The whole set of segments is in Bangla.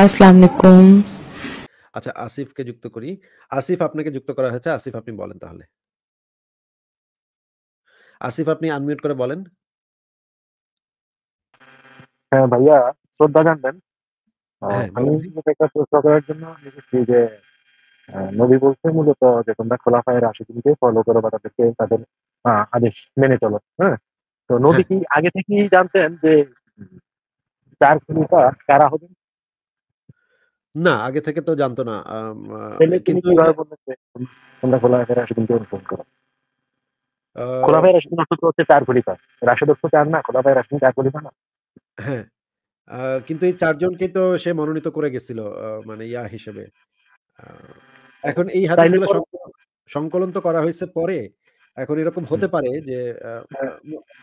আসসালামু আচ্ছা আসিফকে যুক্ত করি আসিফ আপনাকে যুক্ত করা হয়েছে আসিফ আপনি বলেন তাহলে আসিফ আপনি আনমিউট করে বলেন হ্যাঁ ভাইয়া শ্রদ্ধা জানবেন হ্যাঁ, নবী বলছে মূলত যে তোমরা খোলাফায়ের আশিদিনকে ফলো করো বা তাদেরকে তাদের আদেশ মেনে চলো হ্যাঁ তো নবী হ্যাঁ। কি আগে থেকেই জানতেন যে চার খলিফা কারা হবেন না আগে থেকে তো জানতো না হ্যাঁ, কিন্তু এই চারজনকে তো সে মনোনীত করে গেছিল মানে ইয়া হিসেবে এখন এই সংকলন তো করা হয়েছে পরে এখন এরকম হতে পারে যে হ্যাঁ।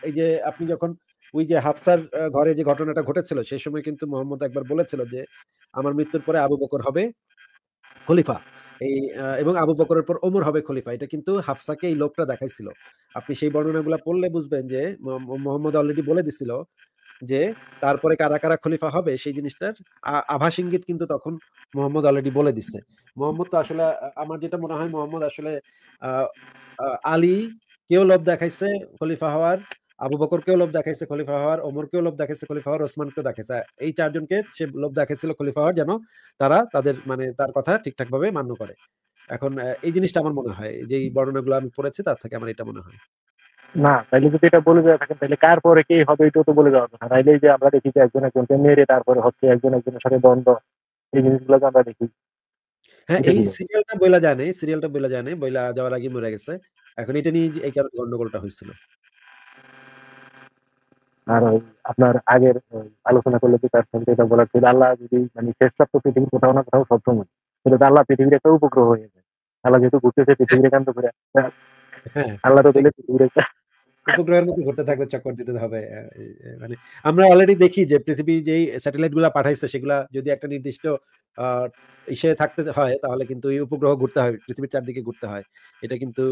এই যে আপনি যখন ওই যে হাফসার ঘরে যে ঘটনাটা ঘটেছিল সেই সময় কিন্তু মোহাম্মদ একবার বলেছিল যে আমার মৃত্যুর পরে আবু বকর হবে খলিফা এই এবং আবু বকরের পর ওমর হবে খলিফা এটা কিন্তু হাফসাকে এই লোকটা দেখাইছিল আপনি সেই বর্ণনাগুলা পড়লে বুঝবেন যে মোহাম্মদ অলরেডি বলে দিছিল যে তারপরে কারা কারা খলিফা হবে সেই জিনিসটার আভাস ইঙ্গিত কিন্তু তখন মোহাম্মদ অলরেডি বলে দিছে মোহাম্মদ তো আসলে আমার যেটা মনে হয় মোহাম্মদ আসলে আলী কেউ লোভ দেখাইছে খলিফা হওয়ার আবু বকরকেও লোভ দেখাইছে খলিফা হওয়ার ওমরকেও লোভ দেখাইছে খলিফা হওয়ার ওসমানকেও দেখাইছে এই চারজনকে সে লোভ দেখাইছিল খলিফা হওয়ার যেন তারা তাদের মানে তার কথা ঠিকঠাক ভাবে মান্য করে এখন এই জিনিসটা আমার মনে হয় যে বর্ণনাগুলো আমি পড়েছি তার থেকে আমার এটা মনে হয় না তাইলে যদি এটা বলে দেওয়া থাকেন তাহলে কার পরে কে হবে এটাও তো বলে দেওয়া তাইলে যে আমরা দেখি যে একজন একজনকে মেরে তারপরে হচ্ছে একজন একজনের সাথে দ্বন্দ্ব এই আমরা দেখি হ্যাঁ এই সিরিয়ালটা বইলা যায় না সিরিয়ালটা বইলা যায় না বইলা যাওয়ার আগে মরে গেছে এখন এটা নিয়ে এই কারণে গন্ডগোলটা হয়েছিল আর আপনার আগের আলোচনা করলে তার সঙ্গে এটা বলা ছিল আল্লাহ যদি মানে শেষ সব তো কোথাও না কোথাও সবসময় কিন্তু আল্লাহ পৃথিবীর একটা উপগ্রহ হয়ে যাবে আল্লাহ যেহেতু ঘুরতেছে পৃথিবীর একান্ত ঘুরে হ্যাঁ। আল্লাহ তো দিলে পৃথিবীর উপগ্রহের মধ্যে ঘুরতে থাকবে চক্কর দিতে হবে মানে আমরা অলরেডি দেখি যে পৃথিবী যেই স্যাটেলাইট গুলা পাঠাইছে সেগুলা যদি একটা নির্দিষ্ট ইসে থাকতে হয় তাহলে কিন্তু এই উপগ্রহ ঘুরতে হয় পৃথিবীর চারদিকে ঘুরতে হয় এটা কিন্তু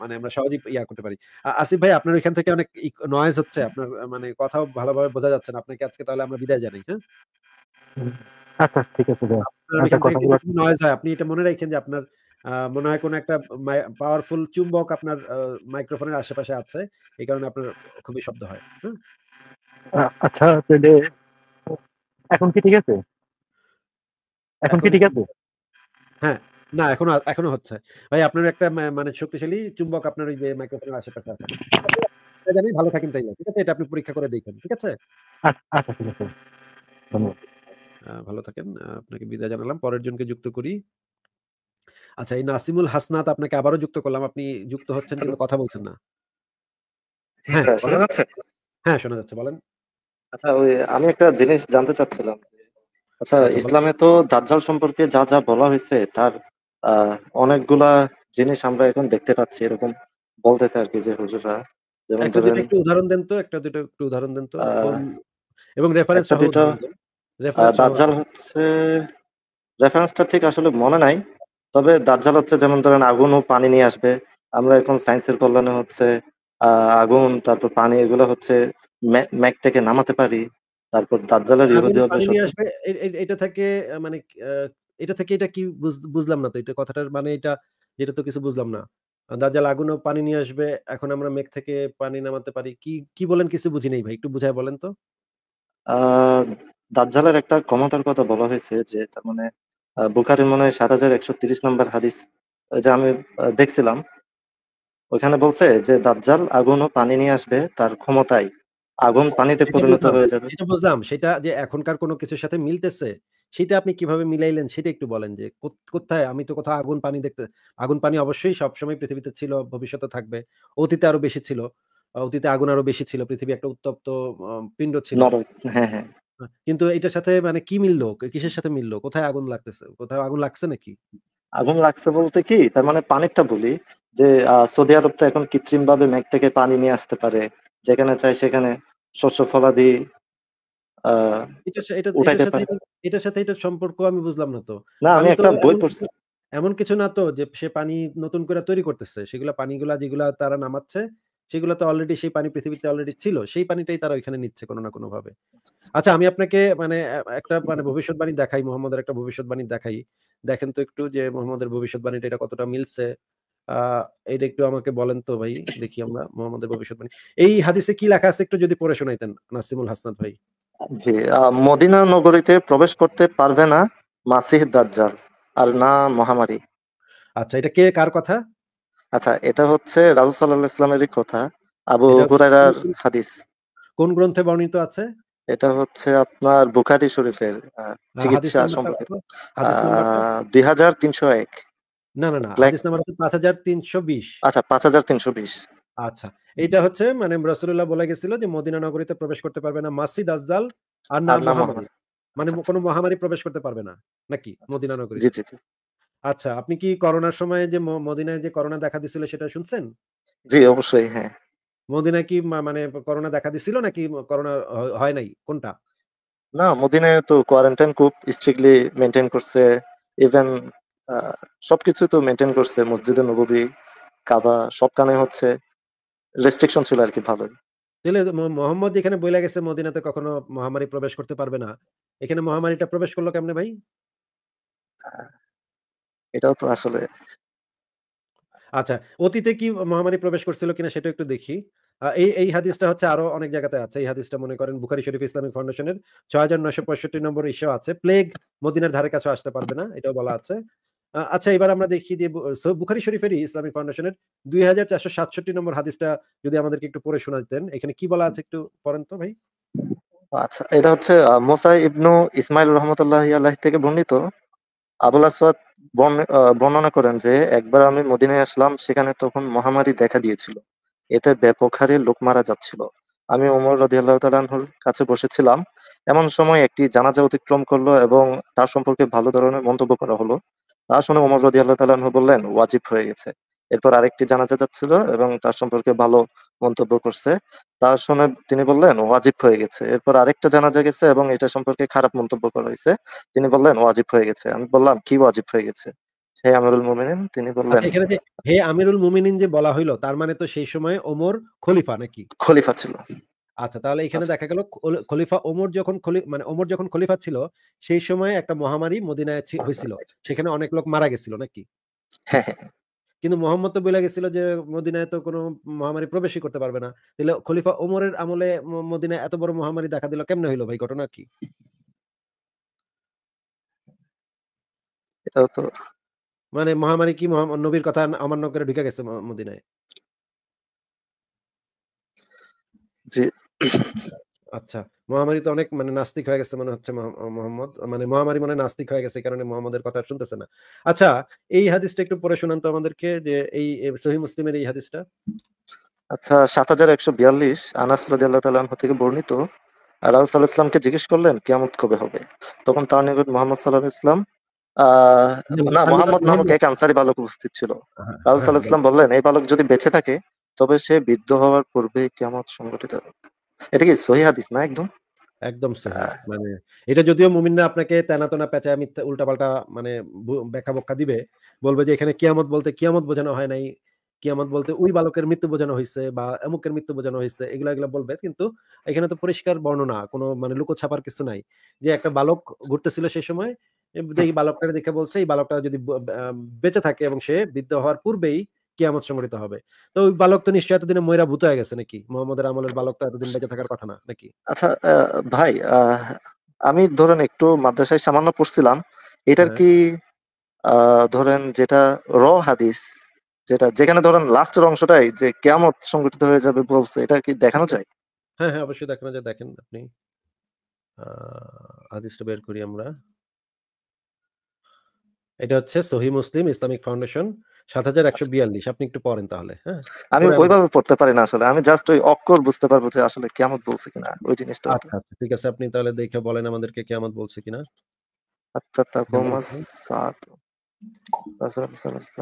মানে আমরা সহজেই ইয়া করতে পারি আসিফ ভাই আপনার ওইখান থেকে অনেক নয়েজ হচ্ছে আপনার মানে কথা ভালোভাবে বোঝা যাচ্ছে না আপনাকে আজকে তাহলে আমরা বিদায় জানাই হ্যাঁ আচ্ছা, আচ্ছা ঠিক আছে নয়েজ আচ্ছা, হয় আপনি এটা মনে রাখেন যে আপনার মনে হয় কোনো একটা পাওয়ারফুল চুম্বক আপনার মাইক্রোফোনের আশেপাশে আছে এই কারণে আপনার খুবই শব্দ হয় হ্যাঁ? আচ্ছা তাহলে এখন কি ঠিক আছে এখন কি ঠিক আছে হ্যাঁ না এখনো এখনো হচ্ছে ভাই আপনার একটা মানে শক্তিশালী চুম্বক আপনার ওই যে মাইক্রোফোনের আশেপাশে আছে জানি ভালো থাকেন তাই ঠিক আছে এটা আপনি পরীক্ষা করে দেখেন ঠিক আছে আচ্ছা ঠিক আছে ভালো থাকেন আপনাকে বিদায় জানালাম পরের জনকে যুক্ত করি আচ্ছা এই নাসিমুল হাসনাত আপনাকে আবারও যুক্ত করলাম আপনি যুক্ত হচ্ছেন কিন্তু কথা বলছেন না হ্যাঁ, হ্যাঁ শোনা যাচ্ছে হ্যাঁ শোনা যাচ্ছে বলেন আচ্ছা ওই আমি একটা জিনিস জানতে চাচ্ছিলাম আচ্ছা, আচ্ছা ইসলামে তো দাজ্জাল সম্পর্কে যা যা বলা হয়েছে তার অনেকগুলা জিনিস আমরা এখন দেখতে পাচ্ছি এরকম বলতেছে আর কি যে হুজুরা যেমন ধরেন একটু উদাহরণ দেন তো একটা দুটো একটু উদাহরণ দেন তো এবং রেফারেন্স সহ দাজ্জাল হচ্ছে রেফারেন্সটা ঠিক আসলে মনে নাই তবে দাজ্জাল হচ্ছে যেমন ধরেন আগুন ও পানি নিয়ে আসবে আমরা এখন সায়েন্সের কল্যাণে হচ্ছে আগুন তারপর পানি এগুলো হচ্ছে ম্যাক থেকে নামাতে পারি তারপর দাজ্জালের ইহুদি হবে এটা থেকে মানে এটা থেকে এটা কি বুঝলাম না তো এটা কথাটার মানে এটা যেটা তো কিছু বুঝলাম না দাজাল আগুনও পানি নিয়ে আসবে এখন আমরা মেঘ থেকে পানি নামাতে পারি কি কি বলেন কিছু বুঝি নেই ভাই একটু বুঝায় বলেন তো দাজ্জালের একটা ক্ষমতার কথা বলা হয়েছে যে তার মানে বুখারি মনে হয় সাত হাজার একশো তিরিশ নম্বর হাদিস যে আমি দেখছিলাম ওখানে বলছে যে দাজ্জাল আগুন ও পানি নিয়ে আসবে তার ক্ষমতায় আগুন পানিতে পরিণত হয়ে যাবে সেটা বুঝলাম সেটা যে এখনকার কোনো কিছুর সাথে মিলতেছে সেটা আপনি কিভাবে মিলাইলেন সেটা একটু বলেন যে কোথায় আমি তো কোথাও আগুন পানি দেখতে আগুন পানি অবশ্যই সবসময় পৃথিবীতে ছিল ভবিষ্যতে থাকবে অতীতে আরো বেশি ছিল অতীতে আগুন আরো বেশি ছিল পৃথিবী একটা উত্তপ্ত পিণ্ড ছিল হ্যাঁ, হ্যাঁ। কিন্তু এটার সাথে মানে কি মিললো কিসের সাথে মিললো কোথায় আগুন লাগতেছে কোথায় আগুন লাগছে নাকি আগুন লাগছে বলতে কি তার মানে পানিরটা বলি যে সৌদি আরব তো এখন কৃত্রিম ভাবে মেঘ থেকে পানি নিয়ে আসতে পারে যেখানে চাই সেখানে শস্য ফলাদি এটার সাথে এটার সম্পর্ক আমি বুঝলাম না তো না আমি একটা বই পড়ছি এমন কিছু না তো যে সে পানি নতুন করে তৈরি করতেছে পানিগুলা তারা নামাচ্ছে সেগুলো তো অলরেডি সেই পানি পৃথিবীতে অলরেডি ছিল সেই পানিটাই তারা ওইখানে নিচ্ছে কোনো না কোনো ভাবে আচ্ছা আমি আপনাকে মানে একটা মানে ভবিষ্যৎবাণী দেখাই মোহাম্মদের একটা ভবিষ্যৎবাণী দেখাই দেখেন তো একটু যে মোহাম্মদের ভবিষ্যৎবাণীটা এটা কতটা মিলছে আহ এটা একটু আমাকে বলেন তো ভাই দেখি আমরা মোহাম্মদের ভবিষ্যৎবাণী এই হাদিসে কি লেখা আছে একটু যদি পড়ে শোনাইতেন নাসিমুল হাসনাদ ভাই জি মদিনা নগরীতে প্রবেশ করতে পারবে না মাসিহ দাজ্জাল আর না মহামারী আচ্ছা এটা কে কার কথা আচ্ছা এটা হচ্ছে রাসূল সাল্লাল্লাহু আলাইহি কথা আবু হুরায়রার হাদিস কোন গ্রন্থে বর্ণিত আছে এটা হচ্ছে আপনার বুখারী শরীফের চিকিৎসা সম্পর্কিত দুই না না না হাদিস নাম্বার হচ্ছে পাঁচ হাজার তিনশো বিশ আচ্ছা পাঁচ হাজার তিনশো বিশ আচ্ছা এটা হচ্ছে মানে রাসূলুল্লাহ বলে গেছিল যে মদিনা নগরীতে প্রবেশ করতে পারবে না মাসিদ আজ্জাল আর না মানে আচ্ছা। কোনো মহামারী প্রবেশ করতে পারবে না নাকি আচ্ছা। মদিনা নগরী আচ্ছা আপনি কি করোনার সময় যে মদিনায় যে করোনা দেখা দিছিল সেটা শুনছেন জি অবশ্যই হ্যাঁ মদিনা কি মানে করোনা দেখা দিছিল নাকি করোনা হয় নাই কোনটা না মদিনায় তো কোয়ারেন্টাইন খুব স্ট্রিক্টলি মেনটেন করছে ইভেন সবকিছু তো মেনটেন করছে মসজিদে নববী কাবা সবখানে হচ্ছে রেস্ট্রিকশন ছিল আর কি ভালোই তাহলে মোহাম্মদ এখানে বইলা গেছে মদিনাতে কখনো মহামারী প্রবেশ করতে পারবে না এখানে আচ্ছা। মহামারীটা প্রবেশ করলো কেমনে ভাই এটাও তো আসলে আচ্ছা অতীতে কি মহামারী প্রবেশ করছিল কিনা সেটা একটু দেখি এই এই হাদিসটা হচ্ছে আরো অনেক জায়গাতে আছে এই হাদিসটা মনে করেন বুখারি শরীফ ইসলামিক ফাউন্ডেশনের ছয় হাজার নয়শো পঁয়ষট্টি নম্বর ইস্যু আছে প্লেগ মদিনার ধারে কাছে আসতে পারবে না এটাও বলা আছে আচ্ছা এবার আমরা দেখি যে বুখারি শরীফেরই ইসলামিক ফাউন্ডেশনের দুই হাজার চারশো সাতষট্টি নম্বর হাদিসটা যদি আমাদেরকে একটু পড়ে শোনা দিতেন এখানে কি বলা আছে একটু পড়েন তো ভাই আচ্ছা এটা হচ্ছে মোসা ইবনু ইসমাইল রহমতুল্লাহ আল্লাহ থেকে বর্ণিত আবুল আসওয়াদ বর্ণনা করেন যে একবার আমি মদিনায় আসলাম সেখানে তখন মহামারী দেখা দিয়েছিল এতে ব্যাপক হারে লোক মারা যাচ্ছিল আমি ওমর রদিয়াল্লাহ তালাহুর কাছে বসেছিলাম এমন সময় একটি জানাজা অতিক্রম করলো এবং তার সম্পর্কে ভালো ধরনের মন্তব্য করা হলো তা শুনে ওমর রদি আল্লাহ তালাহ বললেন ওয়াজিব হয়ে গেছে এরপর আরেকটি জানাজা যাচ্ছিল এবং তার সম্পর্কে ভালো মন্তব্য করছে তার শুনে তিনি বললেন ওয়াজিব হয়ে গেছে এরপর আরেকটা জানাজা গেছে এবং এটা সম্পর্কে খারাপ মন্তব্য করা হয়েছে তিনি বললেন ওয়াজিব হয়ে গেছে আমি বললাম কি ওয়াজিব হয়ে গেছে হে আমিরুল মুমিনিন তিনি বললেন আচ্ছা, হে আমিরুল মুমিনিন যে বলা হইলো তার মানে তো সেই সময় ওমর খলিফা নাকি খলিফা ছিল আচ্ছা তাহলে এখানে আচ্ছা, দেখা আচ্ছা। গেল খলিফা ওমর যখন মানে ওমর যখন খলিফা ছিল সেই সময় একটা মহামারী মদিনায় হয়েছিল সেখানে অনেক লোক মারা গেছিল নাকি হ্যাঁ, হ্যাঁ, হ্যাঁ। কিন্তু মোহাম্মদ তো বলে গেছিল যে মদিনায় তো কোনো মহামারী প্রবেশই করতে পারবে না তাহলে খলিফা ওমরের আমলে মদিনায় এত বড় মহামারী দেখা দিল কেমনে হইলো ভাই ঘটনা কি এটাও তো মানে মহামারী কি নবীর কথা আমার নগরে ঢুকে গেছে মদিনায় জি আচ্ছা মহামারী তো অনেক মানে নাস্তিক হয়ে গেছে মনে হচ্ছে মোহাম্মদ মানে মহামারী মনে নাস্তিক হয়ে গেছে কারণে মোহাম্মদের কথা শুনতেছে না আচ্ছা এই হাদিসটা একটু পরে শুনান তো আমাদেরকে যে এই সহি মুসলিমের এই হাদিসটা আচ্ছা সাত হাজার একশো বিয়াল্লিশ আনাস থেকে বর্ণিত ইসলামকে জিজ্ঞেস করলেন কবে হবে তখন তার নিকট মোহাম্মদ সাল্লাল্লাহু ইসলাম না মোহাম্মদ নামক এক বালক উপস্থিত ছিল রাসূল সাল্লাল্লাহু ইসলাম বললেন এই বালক যদি বেঁচে থাকে তবে সে বৃদ্ধ হওয়ার পূর্বে কেমন সংগঠিত হবে এটা কি সহি হাদিস না একদম একদম মানে এটা যদিও মুমিনরা আপনাকে তেনাতনা পেঁচা মিথ্যা উল্টাপাল্টা মানে ব্যাখ্যা বক্কা দিবে বলবে যে এখানে কিয়ামত বলতে কিয়ামত বোঝানো হয় নাই কিয়ামত বলতে ওই বালকের মৃত্যু বোঝানো হয়েছে বা অমুকের মৃত্যু বোঝানো হয়েছে এগুলো এগুলো বলবে কিন্তু এখানে তো পরিষ্কার বর্ণনা কোনো মানে লুকো ছাপার কিছু নাই যে একটা বালক ঘুরতেছিল সেই সময় দেখি বালকটা দেখে বলছে এই বালকটা যদি বেঁচে থাকে এবং সে বৃদ্ধ হওয়ার পূর্বেই কিয়ামত সংগঠিত হবে তো ওই বালক তো নিশ্চয়ই এতদিনে ময়রা ভূত হয়ে গেছে নাকি মোহাম্মদের আমলের বালক তো এতদিন বেঁচে থাকার কথা না নাকি আচ্ছা ভাই আমি ধরেন একটু মাদ্রাসায় সামান্য পড়ছিলাম এটার হ্যাঁ। কি ধরেন যেটা র হাদিস যেটা যেখানে ধরেন লাস্টের অংশটাই যে কেয়ামত সংগঠিত হয়ে যাবে বলছে এটা কি দেখানো যায় হ্যাঁ হ্যাঁ অবশ্যই দেখানো যায় দেখেন আপনি হাদিসটা বের করি আমরা এটা হচ্ছে সহি মুসলিম ইসলামিক ফাউন্ডেশন সাত হাজার একশো আচ্ছা। বিয়াল্লিশ আপনি একটু পড়েন তাহলে হ্যাঁ আমি ওইভাবে পড়তে পারি না আসলে আমি জাস্ট ওই অক্ষর বুঝতে পারবো যে আসলে কেমন বলছে কিনা ওই জিনিসটা আচ্ছা, আচ্ছা ঠিক আছে আপনি তাহলে দেখে বলেন আমাদেরকে কেমন বলছে কিনা আচ্ছা, সাত আসলে দুর্বুদ্ধ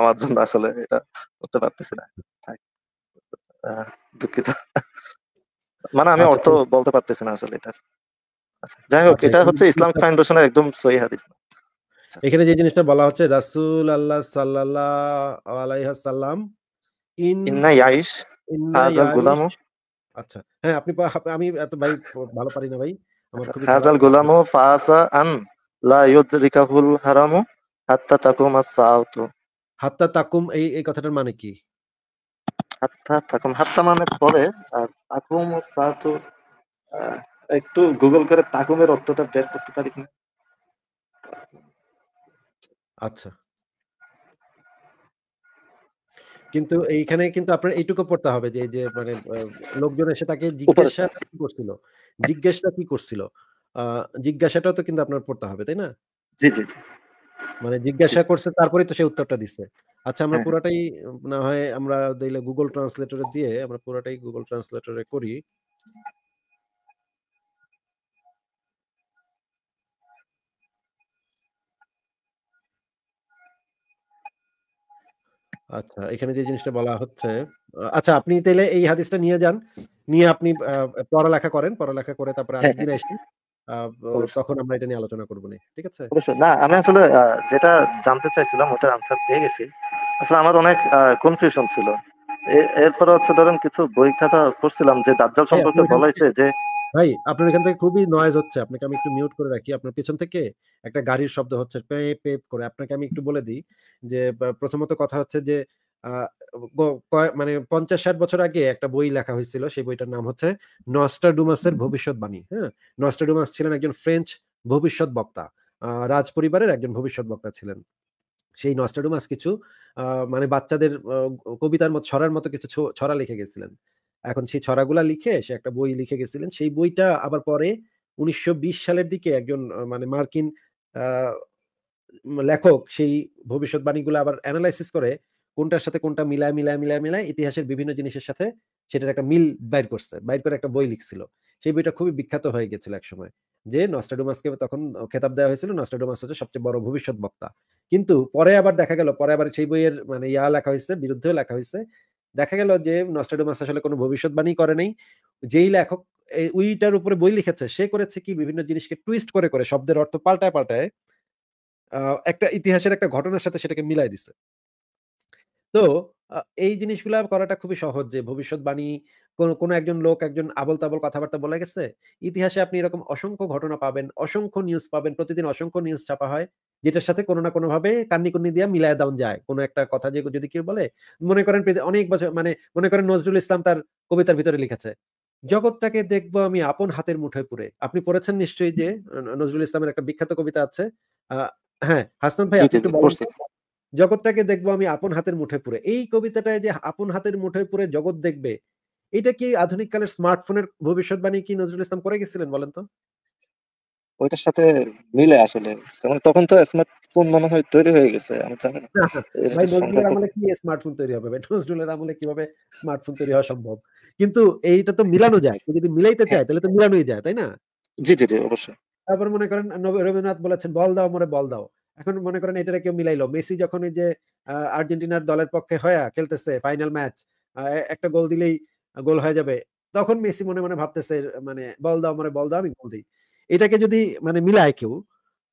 আমার জন্য আসলে এটা করতে পারতেছি না দুঃখিত মানে আমি আচ্ছা, অর্থ বলতে পারতেছি না আসলে এটার আচ্ছা, যাই হোক আচ্ছা, এটা হচ্ছে ইসলামিক ফাউন্ডেশনের একদম সহি হাদিস এখানে যে জিনিসটা বলা হচ্ছে রাসূল আল্লাহ সাল্লাল্লাহু আলাইহি সাল্লাম ইন্না ইয়াইশ হাজাল গোলামু আচ্ছা হ্যাঁ আপনি আমি এত ভাই ভালো পারি না ভাই হাজাল গোলামু ফাসা আন লা ইউদরিকাহুল হারামু হাত্তা তাকুম আস-সাআতু হাত্তা তাকুম এই এই কথাটার মানে কি হাত্তা থাকুম হাত্তা মানে পরে আর তাকুম সাতু একটু গুগল করে তাকুমের অর্থটা বের করতে পারি কিনা আচ্ছা কিন্তু এইখানে কিন্তু আপনার এইটুকু পড়তে হবে যে যে মানে লোকজন এসে তাকে জিজ্ঞাসা কি করছিল জিজ্ঞাসা কি করছিল জিজ্ঞাসাটা তো কিন্তু আপনার পড়তে হবে তাই না জি জি মানে জিজ্ঞাসা করছে তারপরে তো সে উত্তরটা দিচ্ছে আচ্ছা আমরা হ্যাঁ। পুরাটাই না হয় আমরা দিলে গুগল ট্রান্সলেটরে দিয়ে আমরা পুরাটাই গুগল ট্রান্সলেটরে করি আচ্ছা এখানে যে জিনিসটা বলা হচ্ছে আচ্ছা আপনি তাহলে এই হাদিসটা নিয়ে যান নিয়ে আপনি আহ, পড়ালেখা করেন পড়ালেখা করে তারপরে হ্যাঁ। আরেকদিন আসেন তখন আমরা এটা নিয়ে আলোচনা করবো ঠিক আছে অবশ্যই না আমি আসলে যেটা জানতে চাইছিলাম ওটা আনসার পেয়ে গেছি আসলে আমার অনেক কনফিউশন ছিল এরপর হচ্ছে ধরেন কিছু বই খাতা পড়ছিলাম যে দাজ্জাল সম্পর্কে বলাইছে যে ভাই আপনার এখান থেকে খুবই নয়েজ হচ্ছে আপনাকে আমি একটু মিউট করে রাখি আপনার পেছন থেকে একটা গাড়ির শব্দ হচ্ছে পে পে করে আপনাকে আমি একটু বলে দিই যে প্রথমত কথা হচ্ছে যে মানে পঞ্চাশ ষাট বছর আগে একটা বই লেখা হয়েছিল সেই বইটার নাম হচ্ছে নস্টাডুমাসের ভবিষ্যৎবাণী হ্যাঁ নস্টাডুমাস ছিলেন একজন ফ্রেঞ্চ ভবিষ্যৎ বক্তা রাজ পরিবারের একজন ভবিষ্যৎ বক্তা ছিলেন সেই নস্টাডুমাস কিছু মানে বাচ্চাদের কবিতার মতো ছড়ার মতো কিছু ছড়া লিখে গেছিলেন এখন সেই ছড়াগুলা লিখে সে একটা বই লিখে গেছিলেন সেই বইটা আবার পরে উনিশশো সালের দিকে একজন মানে মার্কিন লেখক সেই ভবিষ্যৎবাণীগুলো আবার অ্যানালাইসিস করে কোনটার সাথে কোনটা মিলায় মিলায় মিলায় মিলায় ইতিহাসের বিভিন্ন জিনিসের সাথে সেটার একটা মিল বাইর করছে বাইর করে একটা বই লিখছিল সেই বইটা খুবই বিখ্যাত হয়ে গেছিল একসময় যে নস্টাডোমাসকে তখন খেতাব দেওয়া হয়েছিল নস্টাডোমাস হচ্ছে সবচেয়ে বড় ভবিষ্যৎ বক্তা কিন্তু পরে আবার দেখা গেল পরে আবার সেই বইয়ের মানে ইয়া লেখা হয়েছে বিরুদ্ধেও লেখা হয়েছে দেখা গেল যে নস্টাডোমাস আসলে কোনো ভবিষ্যৎবাণী করে নেই যেই লেখক উইটার উপরে বই লিখেছে সে করেছে কি বিভিন্ন জিনিসকে টুইস্ট করে করে শব্দের অর্থ পাল্টায় পাল্টায় একটা ইতিহাসের একটা ঘটনার সাথে সেটাকে মিলাই দিছে তো এই জিনিসগুলো করাটা খুবই সহজ যে ভবিষ্যৎবাণী কোন কোনো একজন লোক একজন আবল তাবল কথাবার্তা বলে গেছে। ইতিহাসে আপনি এরকম অসংখ্য ঘটনা পাবেন, অসংখ্য নিউজ পাবেন। প্রতিদিন অসংখ্য নিউজ ছাপা হয়। যেটার সাথে কোনো না কোনোভাবে কান্নি-কুন্নি দিয়া মিলায়া দেওন যায়। কোনো একটা কথা যে যদি কেউ বলে, মনে করেন অনেক বছর মানে মনে করেন নজরুল ইসলাম তার কবিতার ভিতরে লিখেছে। "জগৎটাকে দেখবো আমি আপন হাতের মুঠোয় পুরে।" আপনি পড়েছেন নিশ্চয়ই যে নজরুল ইসলামের একটা বিখ্যাত কবিতা আছে। আ হ্যাঁ, হাসনাত ভাই আপনি একটু বলেন জগৎটাকে দেখবো আমি আপন হাতের মুঠে পুরে এই কবিতাটায় যে আপন হাতের মুঠে পুরে জগৎ দেখবে এটা কি আধুনিক কালের স্মার্টফোনের ভবিষ্যৎবাণী কি নজরুল ইসলাম করে গেছিলেন বলেন তো ওইটার সাথে মিলে আসলে তখন তো স্মার্টফোন মনে হয় তৈরি হয়ে গেছে আমি জানি না ভাই আমলে কি স্মার্টফোন তৈরি হবে নজরুলের আমলে কিভাবে স্মার্টফোন তৈরি হওয়া সম্ভব কিন্তু এইটা তো মিলানো যায় যদি মিলাইতে চায় তাহলে তো মিলানোই যায় তাই না জি জি জি অবশ্যই তারপর মনে করেন রবীন্দ্রনাথ বলেছেন বল দাও মরে বল দাও এখন মনে করেন এটা কেউ মিলাইলো মেসি যখন ওই যে আর্জেন্টিনার দলের পক্ষে হয়ে খেলতেছে ফাইনাল ম্যাচ একটা গোল দিলেই গোল হয়ে যাবে তখন মেসি মনে মনে ভাবতেছে মানে বল দাও মানে বল দাও আমি গোল দিই এটাকে যদি মানে মিলায় কেউ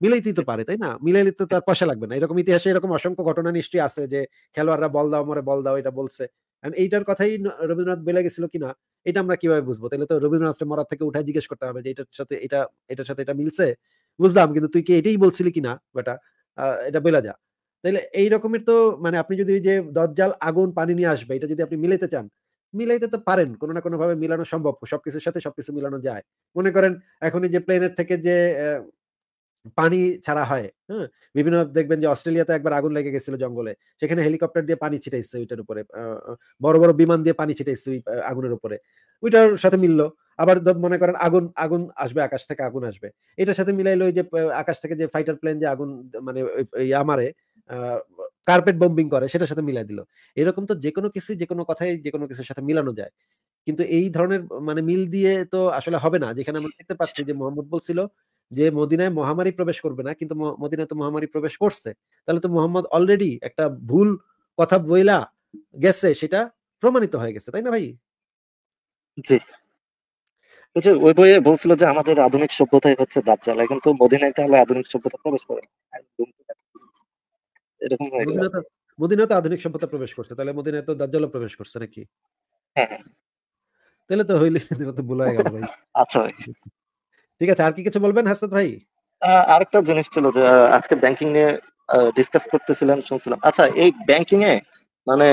মিলাইতেই তো পারে তাই না মিলাইলে তো তার পয়সা লাগবে না এরকম ইতিহাসে এরকম অসংখ্য ঘটনা নিশ্চয়ই আছে যে খেলোয়াড়রা বল দাও মরে বল দাও এটা বলছে এইটার কথাই রবীন্দ্রনাথ বেলে গেছিল কিনা এটা আমরা কিভাবে বুঝবো তাহলে তো রবীন্দ্রনাথ মরার থেকে উঠা জিজ্ঞেস করতে হবে যে এটার সাথে এটা এটার সাথে এটা মিলছে বুঝলাম কিন্তু তুই কি এটাই বলছিলি কিনা বেটা এটা বলা যা তাহলে এই রকমের তো মানে আপনি যদি যে দজ্জাল আগুন পানি নিয়ে আসবে এটা যদি আপনি মিলাইতে চান মিলাইতে তো পারেন কোনো না কোনো ভাবে মিলানো সম্ভব সবকিছুর সাথে সবকিছু মিলানো যায় মনে করেন এখনই যে প্লেনের থেকে যে পানি ছাড়া হয় হ্যাঁ বিভিন্ন দেখবেন যে অস্ট্রেলিয়াতে একবার আগুন লেগে গেছিল জঙ্গলে সেখানে হেলিকপ্টার দিয়ে পানি ছিটাইছে ওইটার উপরে বড় বড় বিমান দিয়ে পানি ছিটাইছে আগুনের উপরে ওইটার সাথে মিললো আবার মনে করেন আগুন আগুন আসবে আকাশ থেকে আগুন আসবে এটার সাথে মিলাইলো যে আকাশ থেকে যে ফাইটার প্লেন যে আগুন মানে আমারে মারে কার্পেট বম্বিং করে সেটার সাথে মিলাই দিল এরকম তো যে কোনো কিছু যে কোনো কথাই যে কোনো কিছুর সাথে মিলানো যায় কিন্তু এই ধরনের মানে মিল দিয়ে তো আসলে হবে না যেখানে আমরা দেখতে পাচ্ছি যে মোহাম্মদ বলছিল যে মদিনায় মহামারী প্রবেশ করবে না কিন্তু মদিনায় তো মহামারী প্রবেশ করছে তাহলে তো মোহাম্মদ অলরেডি একটা ভুল কথা বইলা গেছে সেটা প্রমাণিত হয়ে গেছে তাই না ভাই জি ওই ওই বইয়ে বলছিল যে আমাদের আধুনিক সভ্যতাই হচ্ছে দাজ্জাল এখন তো মদিনায় তাহলে আধুনিক সভ্যতা প্রবেশ করে এরকম তো আধুনিক সভ্যতা প্রবেশ করছে তাহলে মদিনায় তো দাজ্জাল প্রবেশ করছে নাকি হ্যাঁ। তাহলে তো হইলে তো বলা গেল ভাই আচ্ছা ঠিক আছে আর কি কিছু বলবেন হাসাদ ভাই আরেকটা জিনিস ছিল যে আজকে ব্যাংকিং নিয়ে ডিসকাস করতেছিলাম শুনছিলাম আচ্ছা এই ব্যাংকিং এ মানে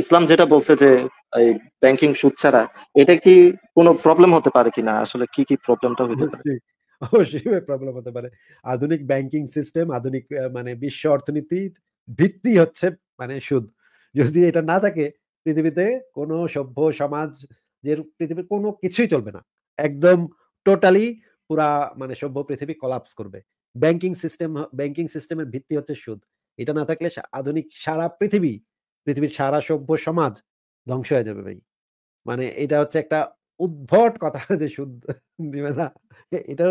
ইসলাম যেটা বলছে যে এই ব্যাংকিং সুদ ছাড়া এটা কি কোনো প্রবলেম হতে পারে কিনা আসলে কি কি প্রবলেমটা হতে পারে অবশ্যই প্রবলেম হতে পারে আধুনিক ব্যাংকিং সিস্টেম আধুনিক মানে বিশ্ব অর্থনীতির ভিত্তি হচ্ছে মানে সুদ যদি এটা না থাকে পৃথিবীতে কোনো সভ্য সমাজ যে পৃথিবীর কোনো কিছুই চলবে না একদম টোটালি পুরা মানে সভ্য পৃথিবী কলাপস করবে ব্যাংকিং সিস্টেম ব্যাংকিং সিস্টেমের ভিত্তি হচ্ছে সুদ এটা না থাকলে আধুনিক সারা পৃথিবী পৃথিবীর সারা সভ্য সমাজ ধ্বংস হয়ে যাবে ভাই মানে এটা হচ্ছে একটা উদ্ভট কথা যে সুদ দিবে না এটা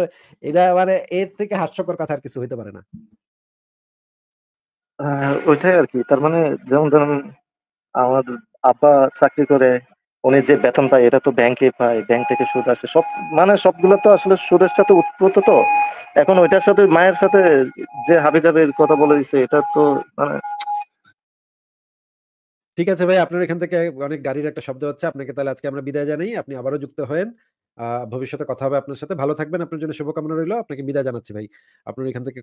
এটা মানে এর থেকে হাস্যকর কথা আর কিছু হইতে পারে না ওইটাই আর কি তার মানে যেমন ধরুন আমার আব্বা চাকরি করে উনি যে বেতন পায় এটা তো ব্যাংকে পায় ব্যাংক থেকে সুদ আসে সব মানে সবগুলো তো আসলে সুদের সাথে উৎপ্রত তো এখন ওইটার সাথে মায়ের সাথে যে হাবিজাবের কথা বলে দিছে এটা তো মানে ঠিক আছে ভাই আপনার এখান থেকে অনেক গাড়ির একটা শব্দ হচ্ছে আপনাকে তাহলে আজকে আমরা বিদায় জানাই আপনি আবারও যুক্ত হয়েন ভবিষ্যতে কথা হবে আপনার সাথে ভালো থাকবেন আপনার জন্য শুভকামনা রইল আপনাকে বিদায় জানাচ্ছি ভাই আপনার এখান থেকে